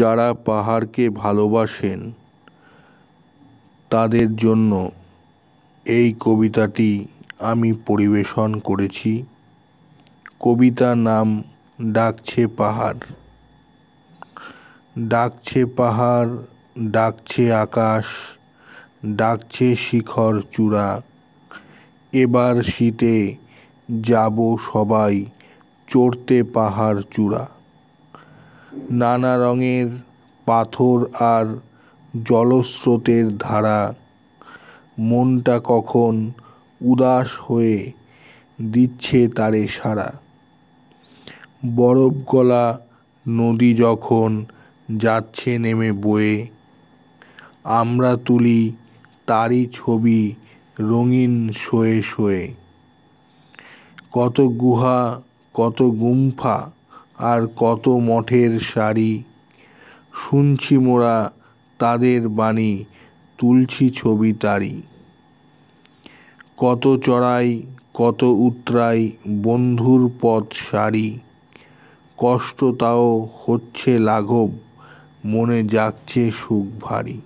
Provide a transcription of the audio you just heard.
যারা পাহাড়কে ভালোবাসেন তাদের জন্য এই কবিতাটি আমি পরিবেশন করেছি কবিতার নাম ডাকছে পাহাড় ডাকছে পাহাড় ডাকছে আকাশ ডাকছে শিখর চূড়া এবার শীতে যাব সবাই চড়তে পাহাড় চূড়া নানা রঙের পাথর আর জলস্রোতের ধারা মনটা কখন উদাস হয়ে দিচ্ছে তারে সারা বরফ গলা নদী যখন যাচ্ছে নেমে বয়ে আমরা তুলি তারই ছবি রঙিন শোয়ে শোয়ে কত গুহা কত গুম্ফা আর কত মঠের সারি শুনছি মোরা তাদের বাণী তুলছি ছবি তারি কত চড়াই কত উতরাই বন্ধুর পথ সারি কষ্ট তাও হচ্ছে লাঘব মনে জাগছে সুখ ভারী